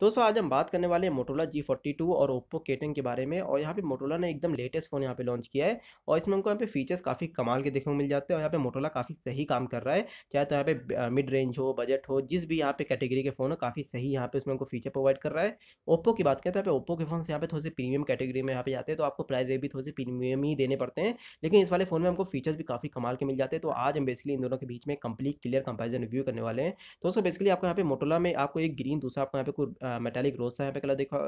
दोस्तों आज हम बात करने वाले हैं मोटोला जी फोर्टी टू और ओप्पो के टेन के बारे में और यहाँ पे मोटोला ने एकदम लेटेस्ट फ़ोन यहाँ पे लॉन्च किया है और इसमें हमको यहाँ पे फीचर्स काफ़ी कमाल के देखने को मिल जाते हैं और यहाँ पे मोटोला काफ़ी सही काम कर रहा है चाहे तो यहाँ पे मिड रेंज हो बजट हो जिस भी यहाँ पे कैटेगरी के फ़ोन हो काफ़ी सही यहाँ पे उसमें हमको फीचर प्रोवाइड कर रहा है ओप्पो की बात करें तो यहाँ पे ओप्पो के फोन यहाँ पे थोड़े से प्रीमियम कैटेगरी में यहाँ पे जाते हैं तो आपको प्राइस भी थोड़े से प्रीमियम ही देने पड़ते हैं लेकिन इस वाले फ़ोन में हमको फीचर्स भी काफ़ी कमाल के मिल जाते हैं तो आज हम बेसिकली इन दोनों के बीच में कंप्लीट क्लियर कंपेरिजन रिव्यू करने वाले हैं दोस्तों बेसिकली आपको यहाँ पे मोटोला में आपको एक ग्रीन दूसरा आपको यहाँ पे मेटालिक रोज सा यहाँ पे कलर देखा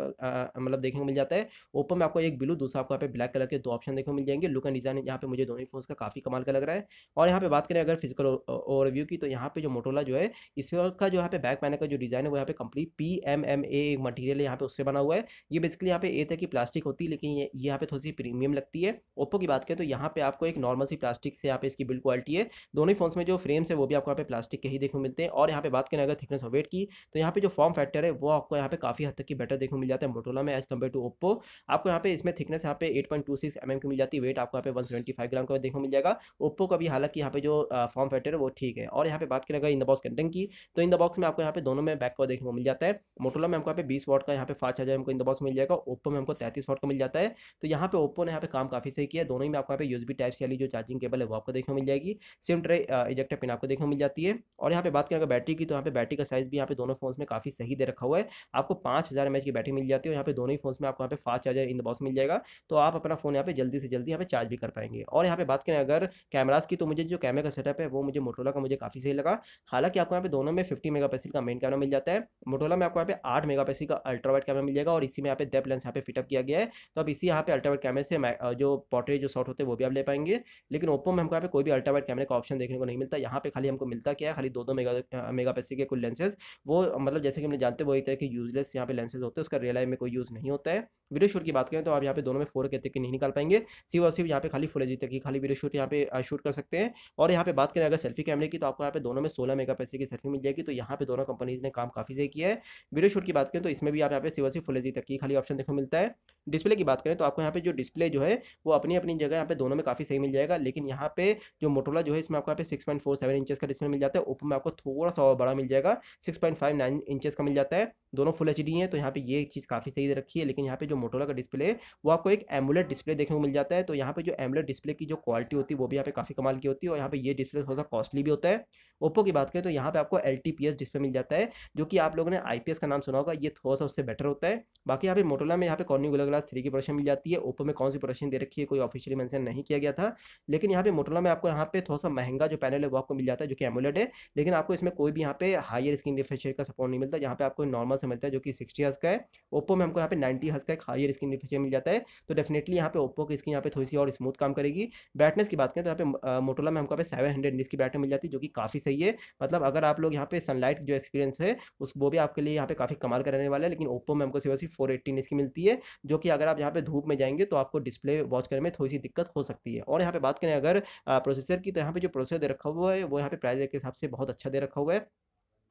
मतलब देखने को मिल जाता है ओप्पो में आपको एक ब्लू दूसरा आपको यहाँ पे ब्लैक कलर के दो ऑप्शन देखने को मिल जाएंगे लुक एंड डिजाइन यहाँ पे मुझे दोनों ही फोन का काफ़ी कमाल का लग रहा है और यहाँ पे बात करें अगर फिजिकल ओवरव्यू की तो यहाँ पे जो मोटोला जो है इस का जो यहाँ पे बैक पैनल का जो डिजाइन है वो यहाँ पे complete P M M A material यहाँ पे उससे बना हुआ है ये बेसिकली यहाँ पे ए तक की प्लास्टिक होती है लेकिन ये यहाँ पे थोड़ी सी प्रीमियम लगती है ओप्पो की बात करें तो यहाँ पे आपको एक नॉर्मल सी प्लास्टिक से यहाँ पे इसकी बिल्ड क्वालिटी है दोनों ही फोन में जो फ्रेम्स है वो भी आपको यहाँ पे प्लास्टिक के ही देखने मिलते हैं और यहाँ पे बात करें अगर थिकनेस और वेट की तो यहाँ पे जो फॉर्म फैक्टर है वो आपको यहाँ पे काफ़ी हद तक की बेटर देखने मिल जाता है मोटोला में एज कम्पेयर टू ओप्पो आपको यहाँ पे इसमें थिकनेस यहाँ पे eight point two six M M की मिल जाती है वेट आपको यहाँ पे वन सेवेंटी फाइव ग्राम का देखने मिल जाएगा ओप्पो का भी हालांकि यहाँ पे जो फॉर्म फैक्टर है वो ठीक है और यहाँ पे बात करें अगर इन द बॉक्स कंटेंट की तो इन द बॉक्स में आपको यहाँ पे दोनों में बैक कवर देखने को मिल जाता है मोटोला में हमको यहाँ पे बीस वॉट का यहाँ पे फास्ट हज़ार हमको इन द बॉक्स मिल जाएगा ओप्पो में हमको तैतीस वॉट का मिल जाता है तो यहाँ पे ओप्पो ने यहाँ पे काम काफ़ी सही किया दोनों ही में आपको यहाँ पे यूज टाइप से वाली जो चार्जिंग केबल है वो आपको देखने मिल जाएगी सिम ट्रे इजेक्टर पिन आपको देखने मिल जाती है और यहाँ पे बात करें अगर बैटरी की तो यहाँ पे बैटरी का साइज़ भी यहाँ पे दोनों फोन में काफ़ी सही दे रखा हुआ है आपको पाँच हज़ार एमएच की बैटरी मिल जाती है यहाँ पे दोनों ही फोन में आपको यहाँ पे fast charger in the box मिल जाएगा तो आप अपना फोन यहाँ पे जल्दी से जल्दी यहाँ पे चार्ज भी कर पाएंगे और यहाँ पे बात करें अगर कैमराज की तो मुझे जो कैमरे का सेटअप है वो मुझे मोटोला का मुझे काफ़ी सही लगा हालांकि आपको यहाँ पे दोनों में फिफ्टी मेगा का मेन कैमरा मिल जाता है मोटोला में आपको यहाँ पे आठ मेगा का अल्ट्रा वाइट कैमरा मिल जाएगा और इसी में यहाँ पे डेप लेंस यहाँ पे फिटअप किया गया है तो आप इसी यहाँ पे अल्ट्रा वाइट कैमरे से जो पोर्ट्रेट जो शॉट होते हैं वो भी आप ले पाएंगे लेकिन ओप्पो में हमको यहाँ पे कोई भी अल्ट्रा वाइट कैमरे का ऑप्शन देखने को नहीं मिलता यहाँ पे खाली हमको मिलता क्या है खाली दो दो मेगा मेगा के कुल लेंसेज वो मतलब जैसे कि हमने जानते हैं वही तरह की कि यूजलेस यहाँ पे लेंसेज होते हैं उसका रियल लाइफ में कोई यूज़ नहीं होता है वीडियो शूट की बात करें तो आप यहाँ पे दोनों में फोर के तक नहीं निकाल पाएंगे सिर्फ और सिर्फ यहाँ पे खाली फुलेजी तक ही खाली वीडियो शूट यहाँ पे शूट कर सकते हैं और यहाँ पे बात करें अगर सेल्फी कैमरे की तो आपको यहाँ पे दोनों में सोलह मेगा की सेल्फी मिल जाएगी तो यहाँ पे दोनों कंपनीज ने काम काफ़ी सही किया है वीडियो शूट की बात करें तो इसमें भी आप यहाँ पे सिर्फ सिर्फ फुल फुलेजी तक ही खाली ऑप्शन देखने मिलता है डिस्प्ले की बात करें तो आपको यहाँ पे जो डिस्प्ले जो है वो अपनी अपनी जगह यहाँ पे दोनों में काफ़ी सही मिल जाएगा लेकिन यहाँ पे जो मोटोला जो है इसमें आपको यहाँ पे six point four seven inches का डिस्प्ले मिल जाता है ओपो में आपको थोड़ा सा और बड़ा मिल जाएगा six point five nine inches का मिल जाता है दोनों फुल एच हैं तो यहाँ पे ये चीज़ काफ़ी सही रखी है लेकिन यहाँ पे जो मोटोला का डिस्प्ले है वो आपको एक एमुलेट डिस्प्ले देखने को मिल जाता है तो यहाँ पे जो एमुलेट डिस्प्ले की जो क्वालिटी होती है वो भी यहाँ पे काफ़ी कमाल की होती है और यहाँ पे ये डिस्प्ले थोड़ा सा कॉस्टली भी होता है ओप्पो की बात करें तो यहाँ पे आपको एल डिस्प्ले मिल जाता है जो कि आप लोगों ने आई का नाम सुना होगा ये थोड़ा सा उससे बेटर होता है बाकी यहाँ पे मोटोला में यहाँ पे कॉर्निंग ग्लास थ्री की प्रोडक्शन मिल जाती है ओप्पो में कौन सी प्रोडक्शन दे रखी है कोई ऑफिशियली मैंशन नहीं किया गया था लेकिन यहाँ पे मोटोला में आपको यहाँ पे थोड़ा सा महंगा जो पैनल है वो आपको मिल जाता है जो कि एमुलेट है लेकिन आपको इसमें कोई भी यहाँ पे हायर स्क्रीन रिफ्रेशर का सपोर्ट नहीं मिलता यहाँ पे आपको नॉर्मल से मिलता है जो कि सिक्सटी हज का है ओप्पो में हमको यहाँ पे नाइन्टी हज का एक हायर स्क्रीन फीचर मिल जाता है तो डेफिनेटली यहाँ पे ओप्पो की स्क्रीन यहाँ पे थोड़ी सी और स्मूथ काम करेगी बैटनेस की बात करें तो यहाँ पे मोटोला में हमको यहाँ पे सेवन हंड्रेड की बैटरी मिल जाती है जो कि काफ़ी सही है मतलब अगर आप लोग यहाँ पे सनलाइट जो एक्सपीरियंस है उस वो भी आपके लिए यहाँ पे काफ़ी कमाल करने वाला है लेकिन ओप्पो में हमको सिर्फ सिर्फ फोर एट्टी की मिलती है जो कि अगर आप यहाँ पे धूप में जाएंगे तो आपको डिस्प्ले वॉच करने में थोड़ी सी दिक्कत हो सकती है और यहाँ पे बात करें अगर प्रोसेसर की तो यहाँ पे जो प्रोसेसर दे रखा हुआ है वो यहाँ पे प्राइस के हिसाब से बहुत अच्छा दे रखा हुआ है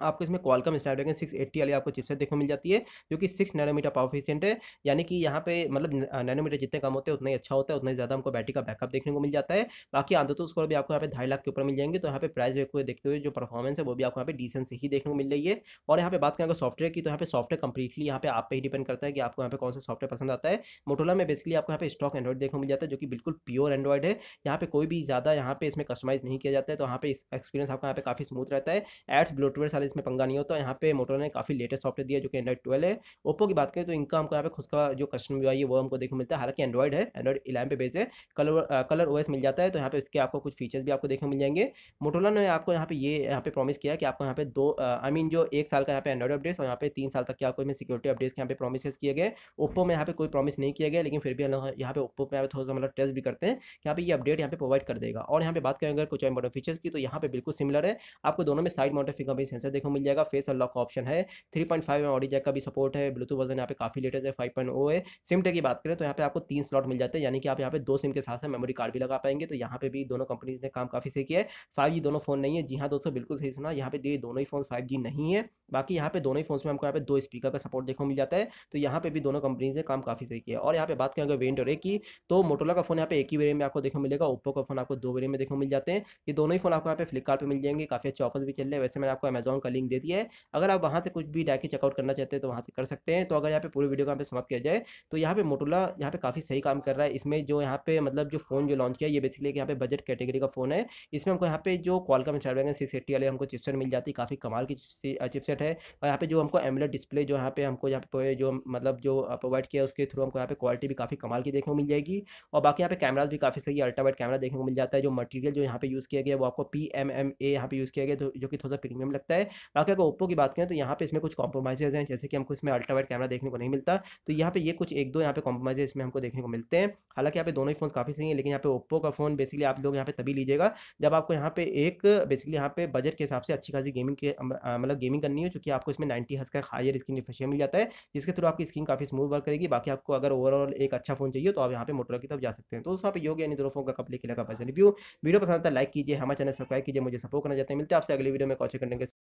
आपको इसमें क्वालकम स्नैपड्रैगन सिक्स एट्टी वाली आपको चिपसेट देखने मिल जाती है जो कि सिक्स नैनोमीटर पावरफिशियंट है यानी कि यहाँ पे मतलब नैनोमीटर जितने कम होते हैं उतना ही अच्छा होता है उतना ही ज़्यादा हमको बैटरी का बैकअप देखने को मिल जाता है बाकी आंदोलन स्कोर भी आपको यहाँ पे ढाई लाख के ऊपर मिल जाएंगे तो यहाँ पे प्राइस को देखते हुए जो परफॉर्मेंस है वो भी आपको यहाँ पे डिसेंट से ही देखने को मिल रही है और यहाँ पे बात करें अगर सॉफ्टवेयर की तो यहाँ पे सॉफ्टवेयर कंप्लीटली यहाँ पे आप पे ही डिपेंड करता है कि आपको यहाँ पे कौन सा सॉफ्टवेयर पसंद आता है मोटोला में बेसिकली आपको यहाँ पे स्टॉक एंड्रॉइड देखने को मिल जाता है जो कि बिल्कुल प्योर एंड्रॉइड है यहाँ पे कोई भी ज़्यादा यहाँ पे इसमें कस्टमाइज नहीं किया जाता है तो यहाँ पे एक्सपीरियंस आपका यहाँ पे काफ़ी स्मूथ रहता है एड्स ब्लोटवेयर सारे वाले इसमें पंगा नहीं होता यहाँ पे मोटो ने काफ़ी लेटेस्ट सॉफ्टवेयर दिया जो कि एंड्रॉइड ट्वेल्व है ओप्पो की बात करें तो इनका हमको यहाँ पे खुद का जो कस्टम व्यू है वो हमको देखने मिलता है हालांकि एंड्रॉइड है एंड्रॉइड इलेवन पे बेस है कलर कलर ओएस मिल जाता है तो यहाँ पे इसके आपको कुछ फीचर्स भी आपको देखने मिल जाएंगे मोटोला ने आपको यहाँ पे ये यहाँ पे प्रॉमिस किया कि आपको यहाँ पे दो आई मीन जो एक साल का यहाँ पे एंड्रॉइड अपडेट्स और यहाँ पे तीन साल तक के आपको इसमें सिक्योरिटी अपडेट्स यहाँ पे प्रॉमिस किए गए ओप्पो में यहाँ पे कोई प्रॉमिस नहीं किया गया लेकिन फिर भी यहाँ पे ओप्पो में यहाँ थोड़ा सा मतलब टेस्ट भी करते हैं कि यहाँ पे ये अपडेट यहाँ पे प्रोवाइड कर देगा और यहाँ पे बात करें अगर कुछ इंपॉर्टेंट फीचर्स की तो यहाँ पे बिल्कुल सिमिलर है आपको दोनों में साइड माउंटेड फिंगरप्रिंट सेंसर देखो मिल जाएगा फेस अनलॉक का ऑप्शन है three point five audio jack का भी सपोर्ट है ब्लूटूथ वर्जन यहाँ पे काफी लेटेस्ट है फाइव पॉइंट ओ है सिम टे की बात करें तो यहाँ पे आपको तीन स्लॉट मिल जाते हैं यानी कि आप यहाँ पे दो सिम के साथ मेमोरी कार्ड भी लगा पाएंगे तो यहाँ पे भी दोनों कंपनीज ने काम काफी सही किया है फाइव दोनों फोन नहीं है जी हाँ दोस्तों बिल्कुल सही सुना यहाँ पे दिए दोनों ही फोन फाइव नहीं है बाकी यहाँ पे दोनों ही फोन में हमको यहाँ पे दो स्पीकर का सपोर्ट देखो मिल जाता है तो यहाँ पे भी दोनों कंपनीज ने काम काफी सही किया और यहाँ पे बात करें अगर वेंट और की तो मोटोला का फोन यहाँ पे एक ही वेरियंट में आपको देखो मिलेगा ओप्पो का फोन आपको दो वेरियंट में देखो मिल जाते हैं ये दोनों ही फोन आपको यहाँ पे फ्लिपकार्ट पर मिल जाएंगे काफी अच्छे ऑफर भी चल रहे हैं वैसे मैंने आपको अमेजॉन का लिंक दे दिया है अगर आप वहाँ से कुछ भी डाके चेकआउट करना चाहते हैं तो वहाँ से कर सकते हैं तो अगर यहाँ पे पूरी वीडियो का यहाँ पे समाप्त किया जाए तो यहाँ पे मोटोला यहाँ पे काफ़ी सही काम कर रहा है इसमें जो यहाँ पे मतलब जो फोन जो लॉन्च किया ये बेसिकली यहाँ पे बजट कैटेगरी का फोन है इसमें हमको यहाँ पे जो कॉलकम स्नैपड्रैगन सिक्स एट्टी वाले हमको चिपसेट मिल जाती है काफ़ी कमाल की चिपसेट है और यहाँ पे जो हमको एमलेट डिस्प्ले जो यहाँ पे हमको यहाँ पे जो मतलब जो प्रोवाइड किया उसके थ्रू हमको यहाँ पे क्वालिटी भी काफ़ी कमाल की देखने को मिल जाएगी और बाकी यहाँ पे कैमराज भी काफ़ी सही अल्ट्रावाइट कैमरा देखने को मिल जाता है जो मटेरियल जो यहाँ पे यूज़ किया गया वो आपको पी एम एम ए यहाँ पे यूज़ किया गया जो कि थोड़ा प्रीमियम लगता है बाकी अगर ओप्पो की बात करें तो यहाँ पे इसमें कुछ कॉम्प्रोमाइजेज हैं जैसे कि हमको इसमें अल्ट्रावाइट कैमरा देखने को नहीं मिलता तो यहाँ पे ये कुछ एक दो यहाँ पे कॉम्प्रोमाइज इसमें हमको देखने को मिलते हैं हालांकि यहाँ पे दोनों ही फोन काफ़ी सही है लेकिन यहाँ पे ओप्पो का फोन बेसिकली आप लोग यहाँ पे तभी लीजिएगा जब आपको यहाँ पे एक बेसिकली यहाँ पे बजट के हिसाब से अच्छी खासी गेमिंग के मतलब गेमिंग करनी हो चूँकि आपको इसमें नाइन्टी हज का हायर स्क्रीन रिफ्रेशर मिल जाता है जिसके थ्रू आपकी स्क्रीन काफ़ी स्मूथ वर्क करेगी बाकी आपको अगर ओवरऑल एक अच्छा फोन चाहिए तो आप यहाँ पे मोटर की तरफ जा सकते हैं तो आप योग यानी दोनों फोन का कपड़े किला का रिव्यू वीडियो पसंद आता है लाइक कीजिए हमारे चैनल सब्सक्राइब कीजिए मुझे सपोर्ट करना चाहते हैं मिलते हैं आपसे अगले वीडियो में कॉचे करने के